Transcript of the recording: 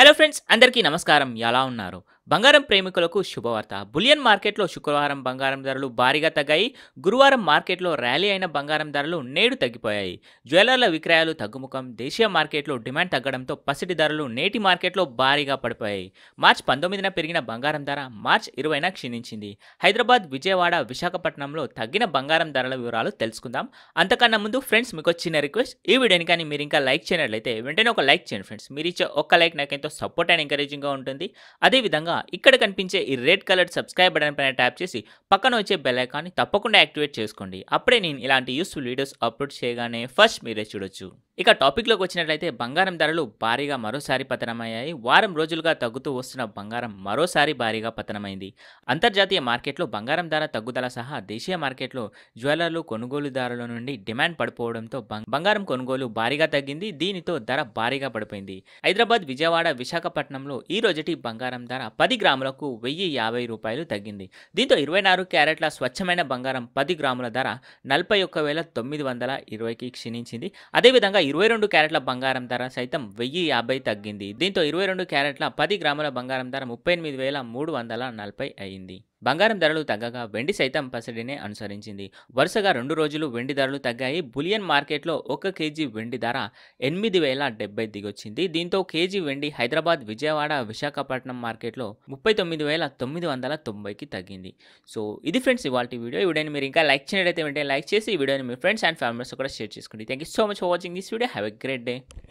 hello friends అందరికీ నమస్కారం ఎలా ఉన్నారు బంగారం ప్రేమికులకు శుభవార్త బులియన్ మార్కెట్లో శుక్రవారం బంగారం ధరలు భారీగా తగ్గాయి గురువారం మార్కెట్లో ర్యాలీ అయిన బంగారం ధరలు నేడు తగ్గిపోయాయి జ్యువెలర్ల విక్రయాలు తగ్గుముఖం దేశీయ మార్కెట్లో డిమాండ్ తగ్గడంతో పసిటి ధరలు నేటి మార్కెట్లో భారీగా పడిపోయాయి మార్చ్ పంతొమ్మిదిన పెరిగిన బంగారం ధర మార్చ్ ఇరవైన క్షీణించింది హైదరాబాద్ విజయవాడ విశాఖపట్నంలో తగ్గిన బంగారం ధరల వివరాలు తెలుసుకుందాం అంతకన్నా ముందు ఫ్రెండ్స్ మీకు వచ్చిన రిక్వెస్ట్ ఈ వీడియోని కానీ మీరు ఇంకా లైక్ చేయనట్లయితే వెంటనే ఒక లైక్ చేయండి ఫ్రెండ్స్ మీరు ఇచ్చే ఒక్క లైక్ నాకు ఎంతో సపోర్ట్ అండ్ ఎంకరేజింగ్గా ఉంటుంది అదేవిధంగా ఇక్కడ కనిపించే ఈ రెడ్ కలర్ సబ్స్క్రైబ్ బటన్ పైన ట్యాప్ చేసి పక్కన వచ్చే బెల్లైకాన్ని తప్పకుండా యాక్టివేట్ చేసుకోండి అప్పుడే నేను ఇలాంటి యూస్ఫుల్ వీడియోస్ అప్లోడ్ చేయగానే ఫస్ట్ మీరే చూడొచ్చు ఇక టాపిక్లోకి వచ్చినట్లయితే బంగారం ధరలు భారీగా మరోసారి పతనమయ్యాయి వారం రోజులుగా తగ్గుతూ వస్తున్న బంగారం మరోసారి భారీగా పతనమైంది అంతర్జాతీయ మార్కెట్లో బంగారం ధర తగ్గుదల సహా దేశీయ మార్కెట్లో జ్యువెలర్లు కొనుగోలుదారుల నుండి డిమాండ్ పడిపోవడంతో బంగారం కొనుగోలు భారీగా తగ్గింది దీనితో ధర భారీగా పడిపోయింది హైదరాబాద్ విజయవాడ విశాఖపట్నంలో ఈ రోజుటి బంగారం ధర పది గ్రాములకు వెయ్యి యాభై రూపాయలు తగ్గింది దీంతో ఇరవై నాలుగు క్యారెట్ల స్వచ్ఛమైన బంగారం పది గ్రాముల ధర నలభై ఒక్క వేల తొమ్మిది వందల ఇరవైకి క్షీణించింది అదేవిధంగా ఇరవై రెండు క్యారెట్ల బంగారం ధర సైతం వెయ్యి యాభై తగ్గింది దీంతో ఇరవై రెండు క్యారెట్ల పది గ్రాముల బంగారం ధర ముప్పై ఎనిమిది వేల మూడు వందల నలభై అయింది బంగారం ధరలు తగ్గగా వెండి సైతం పసిడినే అనుసరించింది వరుసగా రెండు రోజులు వెండి ధరలు తగ్గాయి బులియన్ మార్కెట్లో ఒక కేజీ వెండి ధర ఎనిమిది వేల డెబ్బై దిగొచ్చింది దీంతో కేజీ వెండి హైదరాబాద్ విజయవాడ విశాఖపట్నం మార్కెట్లో ముప్పై తొమ్మిది వేల తొమ్మిది వందల తొంభైకి తగ్గింది సో ఇది ఫ్రెండ్స్ ఇవాళ వీడియో వీడియోని మీరు ఇంకా లైక్ చేయడైతే వెంటనే లైక్ చేసి ఈ వీడియోని మీ ఫ్రెండ్స్ అండ్ ఫ్యామిలీస్ కూడా షేర్ చేసుకోండి thank you so much for watching this video have a great day